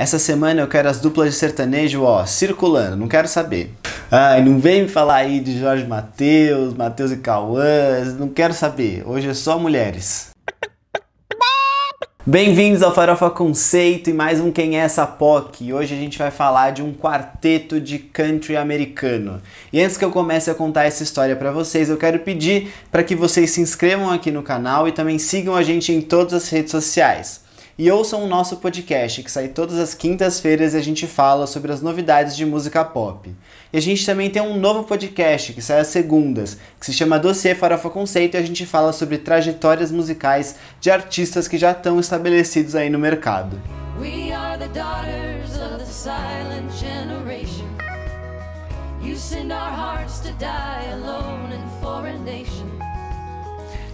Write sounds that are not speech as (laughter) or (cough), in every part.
Essa semana eu quero as duplas de sertanejo, ó, circulando, não quero saber. Ai, não vem me falar aí de Jorge Matheus, Matheus e Cauã, não quero saber. Hoje é só mulheres. (laughs) Bem-vindos ao Farofa Conceito e mais um Quem é essa POC. Hoje a gente vai falar de um quarteto de country americano. E antes que eu comece a contar essa história para vocês, eu quero pedir para que vocês se inscrevam aqui no canal e também sigam a gente em todas as redes sociais e ouçam o nosso podcast que sai todas as quintas-feiras e a gente fala sobre as novidades de música pop. E a gente também tem um novo podcast que sai às segundas, que se chama Doce Farofa Conceito e a gente fala sobre trajetórias musicais de artistas que já estão estabelecidos aí no mercado. We are the daughters of the silent generation. You send our hearts to die alone in foreign nations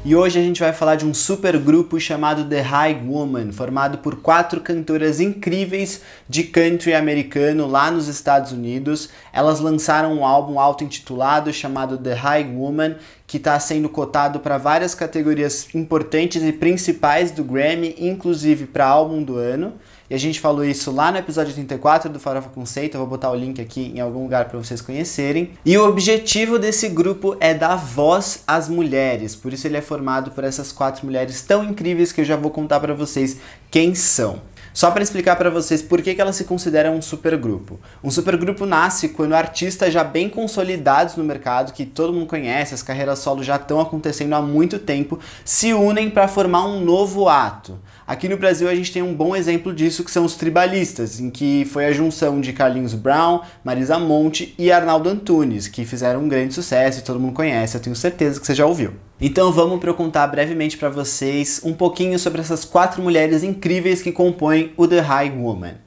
e hoje a gente vai falar de um super grupo chamado The High Woman, formado por quatro cantoras incríveis de country americano lá nos Estados Unidos. Elas lançaram um álbum auto-intitulado chamado The High Woman, que está sendo cotado para várias categorias importantes e principais do Grammy, inclusive para álbum do ano. E a gente falou isso lá no episódio 34 do Farofa Conceito, eu vou botar o link aqui em algum lugar para vocês conhecerem. E o objetivo desse grupo é dar voz às mulheres, por isso ele é formado por essas quatro mulheres tão incríveis que eu já vou contar para vocês quem são. Só para explicar para vocês por que, que elas se consideram um supergrupo. Um supergrupo nasce quando artistas já bem consolidados no mercado, que todo mundo conhece, as carreiras solo já estão acontecendo há muito tempo, se unem para formar um novo ato. Aqui no Brasil a gente tem um bom exemplo disso que são os tribalistas, em que foi a junção de Carlinhos Brown, Marisa Monte e Arnaldo Antunes, que fizeram um grande sucesso e todo mundo conhece, eu tenho certeza que você já ouviu. Então vamos para eu contar brevemente para vocês um pouquinho sobre essas quatro mulheres incríveis que compõem o The High Woman.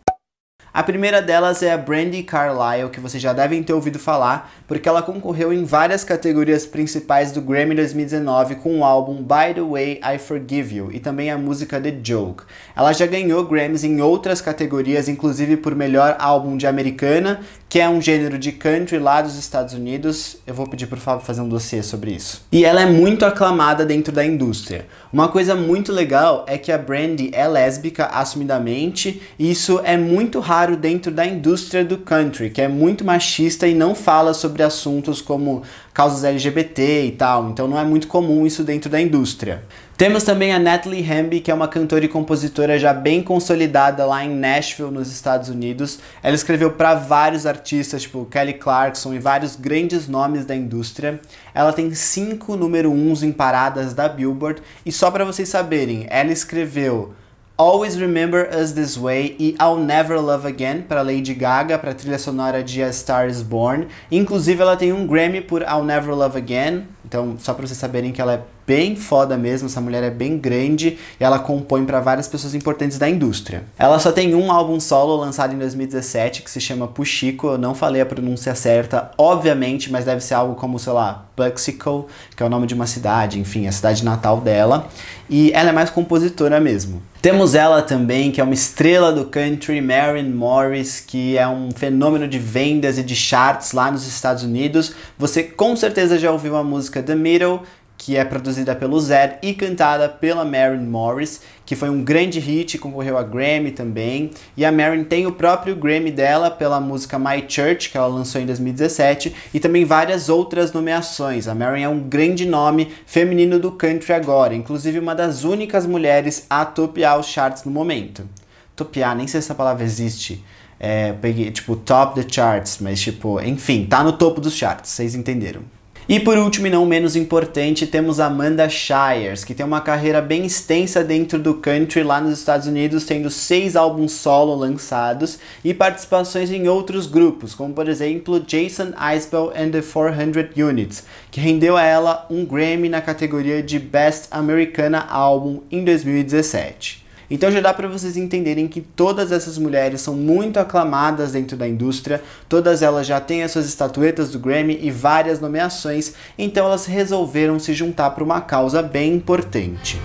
A primeira delas é a Brandy Carlile, que vocês já devem ter ouvido falar, porque ela concorreu em várias categorias principais do Grammy 2019 com o álbum By the Way I Forgive You e também a música The Joke. Ela já ganhou Grammys em outras categorias, inclusive por melhor álbum de americana, que é um gênero de country lá dos Estados Unidos. Eu vou pedir pro Fábio fazer um dossiê sobre isso. E ela é muito aclamada dentro da indústria. Uma coisa muito legal é que a Brandy é lésbica assumidamente, e isso é muito raro dentro da indústria do country, que é muito machista e não fala sobre assuntos como causas LGBT e tal, então não é muito comum isso dentro da indústria. Temos também a Natalie Hamby, que é uma cantora e compositora já bem consolidada lá em Nashville, nos Estados Unidos. Ela escreveu para vários artistas, tipo Kelly Clarkson e vários grandes nomes da indústria. Ela tem cinco número uns em paradas da Billboard. E só para vocês saberem, ela escreveu Always Remember Us This Way e I'll Never Love Again para Lady Gaga, para a trilha sonora de A Star Is Born. Inclusive, ela tem um Grammy por I'll Never Love Again, então só para vocês saberem que ela é bem foda mesmo, essa mulher é bem grande e ela compõe para várias pessoas importantes da indústria. Ela só tem um álbum solo lançado em 2017 que se chama Puxico, eu não falei a pronúncia certa, obviamente, mas deve ser algo como, sei lá, Puxico que é o nome de uma cidade, enfim, a cidade natal dela, e ela é mais compositora mesmo. Temos ela também, que é uma estrela do country, Marin Morris, que é um fenômeno de vendas e de charts lá nos Estados Unidos. Você com certeza já ouviu a música The Middle, que é produzida pelo Zed e cantada pela Marin Morris, que foi um grande hit, concorreu a Grammy também. E a Marin tem o próprio Grammy dela pela música My Church, que ela lançou em 2017, e também várias outras nomeações. A Marin é um grande nome feminino do country agora, inclusive uma das únicas mulheres a topear os charts no momento. Topear, nem sei se essa palavra existe. É, peguei, tipo, top the charts, mas tipo, enfim, tá no topo dos charts, vocês entenderam. E por último e não menos importante, temos Amanda Shires, que tem uma carreira bem extensa dentro do country lá nos Estados Unidos, tendo seis álbuns solo lançados e participações em outros grupos, como por exemplo Jason Isbell and the 400 Units, que rendeu a ela um Grammy na categoria de Best Americana Album em 2017. Então já dá para vocês entenderem que todas essas mulheres são muito aclamadas dentro da indústria, todas elas já têm as suas estatuetas do Grammy e várias nomeações, então elas resolveram se juntar para uma causa bem importante.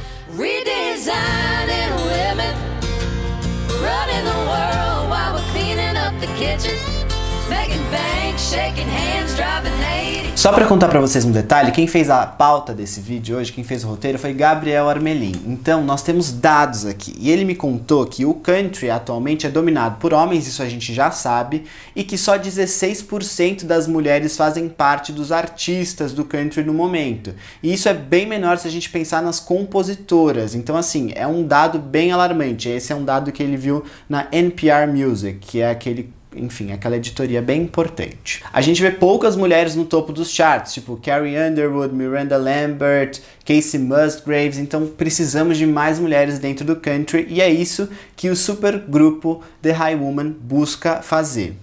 Só para contar para vocês um detalhe, quem fez a pauta desse vídeo hoje, quem fez o roteiro foi Gabriel Armelin. Então, nós temos dados aqui. E ele me contou que o country atualmente é dominado por homens, isso a gente já sabe, e que só 16% das mulheres fazem parte dos artistas do country no momento. E isso é bem menor se a gente pensar nas compositoras. Então, assim, é um dado bem alarmante. Esse é um dado que ele viu na NPR Music, que é aquele enfim, aquela editoria bem importante. A gente vê poucas mulheres no topo dos charts, tipo Carrie Underwood, Miranda Lambert, Casey Musgraves, então precisamos de mais mulheres dentro do country e é isso que o supergrupo The High Woman busca fazer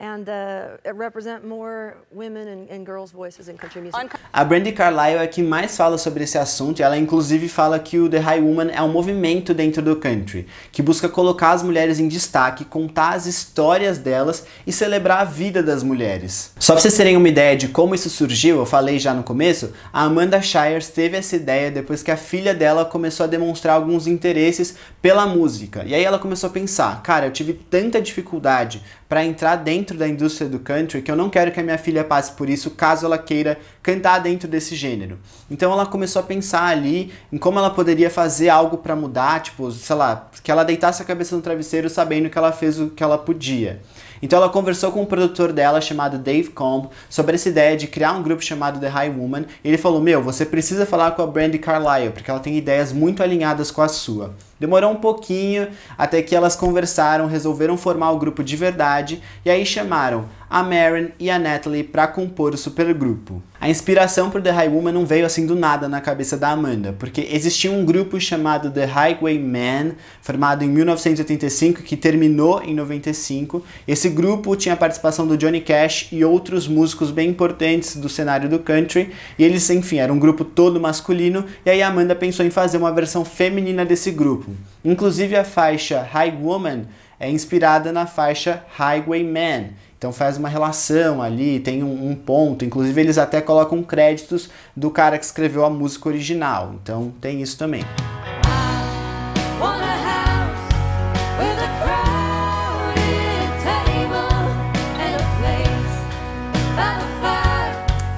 and uh, represent more women and, and girls' voices in country music. A Brandy Carlyle é que mais fala sobre esse assunto. Ela inclusive fala que o The High Woman é um movimento dentro do country que busca colocar as mulheres em destaque, contar as histórias delas e celebrar a vida das mulheres. Só para vocês terem uma ideia de como isso surgiu, eu falei já no começo. A Amanda Shires teve essa ideia depois que a filha dela começou a demonstrar alguns interesses pela música. E aí ela começou a pensar, cara, eu tive tanta dificuldade para entrar dentro dentro da indústria do country que eu não quero que a minha filha passe por isso caso ela queira cantar dentro desse gênero. Então ela começou a pensar ali em como ela poderia fazer algo para mudar, tipo, sei lá, que ela deitasse a cabeça no travesseiro sabendo que ela fez o que ela podia. Então ela conversou com o um produtor dela chamado Dave Comb sobre essa ideia de criar um grupo chamado The High Woman. ele falou: "Meu, você precisa falar com a Brandy Carlyle porque ela tem ideias muito alinhadas com a sua". Demorou um pouquinho até que elas conversaram, resolveram formar o grupo de verdade e aí chamaram a Maren e a Natalie para compor o supergrupo. A inspiração para The High Woman não veio assim do nada na cabeça da Amanda, porque existia um grupo chamado The Highwaymen, formado em 1985 que terminou em 95. Esse grupo tinha a participação do Johnny Cash e outros músicos bem importantes do cenário do country, e eles, enfim, era um grupo todo masculino, e aí a Amanda pensou em fazer uma versão feminina desse grupo. Inclusive a faixa High Woman é inspirada na faixa Highwayman. Então faz uma relação ali, tem um, um, ponto. Inclusive eles até colocam créditos do cara que escreveu a música original. Então tem isso também.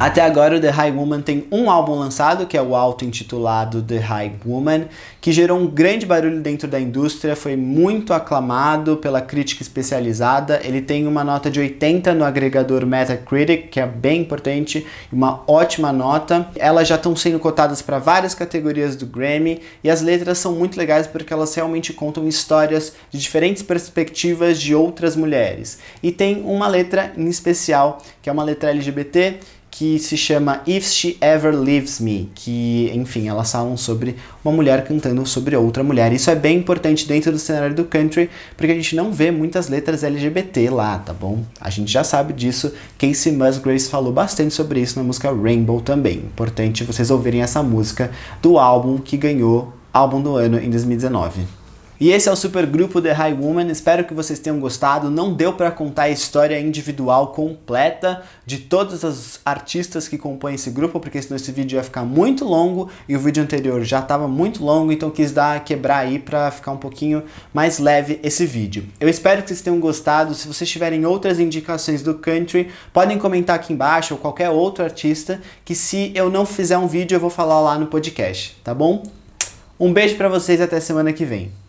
Até agora, o The High Woman tem um álbum lançado, que é o auto-intitulado The High Woman, que gerou um grande barulho dentro da indústria, foi muito aclamado pela crítica especializada. Ele tem uma nota de 80 no agregador Metacritic, que é bem importante, uma ótima nota. Elas já estão sendo cotadas para várias categorias do Grammy e as letras são muito legais porque elas realmente contam histórias de diferentes perspectivas de outras mulheres. E tem uma letra em especial, que é uma letra LGBT que se chama If She Ever Leaves Me, que, enfim, elas falam sobre uma mulher cantando sobre outra mulher. Isso é bem importante dentro do cenário do country, porque a gente não vê muitas letras LGBT lá, tá bom? A gente já sabe disso, Casey Musgraves falou bastante sobre isso na música Rainbow também. Importante vocês ouvirem essa música do álbum que ganhou álbum do ano em 2019. E esse é o super grupo The High Woman. Espero que vocês tenham gostado. Não deu para contar a história individual completa de todas as artistas que compõem esse grupo, porque senão esse vídeo ia ficar muito longo e o vídeo anterior já estava muito longo, então quis dar quebrar aí para ficar um pouquinho mais leve esse vídeo. Eu espero que vocês tenham gostado. Se vocês tiverem outras indicações do country, podem comentar aqui embaixo ou qualquer outro artista que se eu não fizer um vídeo eu vou falar lá no podcast, tá bom? Um beijo para vocês até semana que vem.